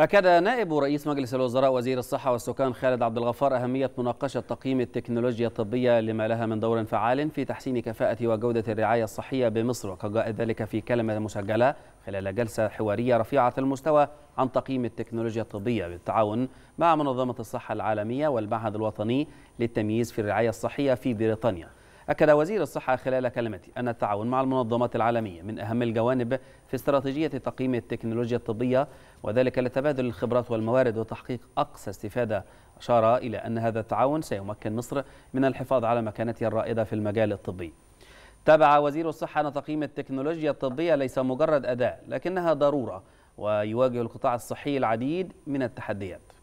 أكد نائب رئيس مجلس الوزراء وزير الصحة والسكان خالد عبد الغفار أهمية مناقشة تقييم التكنولوجيا الطبية لما لها من دور فعال في تحسين كفاءة وجودة الرعاية الصحية بمصر جاء ذلك في كلمة مسجلة خلال جلسة حوارية رفيعة المستوى عن تقييم التكنولوجيا الطبية بالتعاون مع منظمة الصحة العالمية والمعهد الوطني للتمييز في الرعاية الصحية في بريطانيا أكد وزير الصحة خلال كلمته أن التعاون مع المنظمات العالمية من أهم الجوانب في استراتيجية تقييم التكنولوجيا الطبية وذلك لتبادل الخبرات والموارد وتحقيق أقصى استفادة أشار إلى أن هذا التعاون سيمكن مصر من الحفاظ على مكانتها الرائدة في المجال الطبي تابع وزير الصحة أن تقييم التكنولوجيا الطبية ليس مجرد أداة لكنها ضرورة ويواجه القطاع الصحي العديد من التحديات